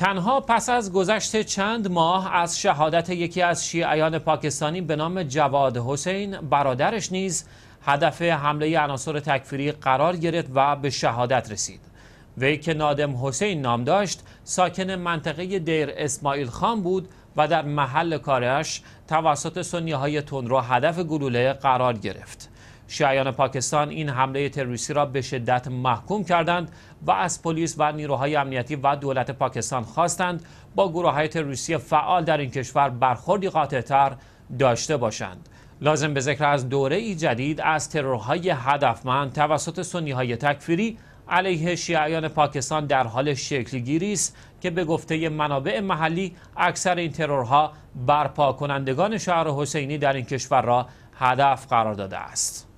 تنها پس از گذشت چند ماه از شهادت یکی از شیعیان پاکستانی به نام جواد حسین برادرش نیز هدف حمله عناصر تکفیری قرار گرفت و به شهادت رسید وی که نادم حسین نام داشت ساکن منطقه دیر اسماعیل خان بود و در محل کارش توسط سنیه های تون را هدف گلوله قرار گرفت شیعیان پاکستان این حمله تروریستی را به شدت محکوم کردند و از پلیس و نیروهای امنیتی و دولت پاکستان خواستند با گروه های تروریستی فعال در این کشور برخوردی قاطعتر داشته باشند لازم به ذکر از دوره ای جدید از ترورهای هدفمند توسط سنی های تکفیری علیه شیعیان پاکستان در حال شکلگیری است که به گفته منابع محلی اکثر این ترورها برپا کنندگان شهر حسینی در این کشور را هدف قرار داده است.